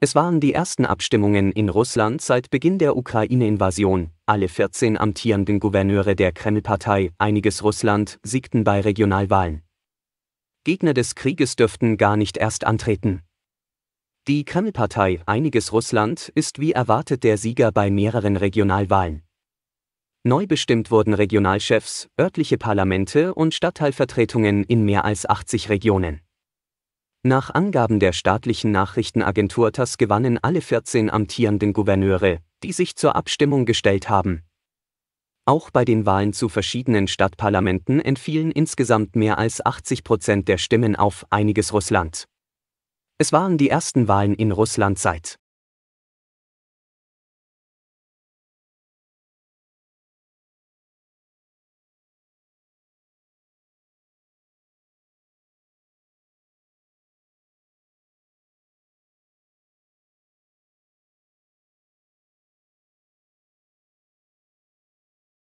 Es waren die ersten Abstimmungen in Russland seit Beginn der Ukraine-Invasion. Alle 14 amtierenden Gouverneure der Kreml-Partei, einiges Russland, siegten bei Regionalwahlen. Gegner des Krieges dürften gar nicht erst antreten. Die Kreml-Partei, einiges Russland, ist wie erwartet der Sieger bei mehreren Regionalwahlen. Neu bestimmt wurden Regionalchefs, örtliche Parlamente und Stadtteilvertretungen in mehr als 80 Regionen. Nach Angaben der staatlichen Nachrichtenagentur TAS gewannen alle 14 amtierenden Gouverneure, die sich zur Abstimmung gestellt haben. Auch bei den Wahlen zu verschiedenen Stadtparlamenten entfielen insgesamt mehr als 80 Prozent der Stimmen auf einiges Russland. Es waren die ersten Wahlen in Russland seit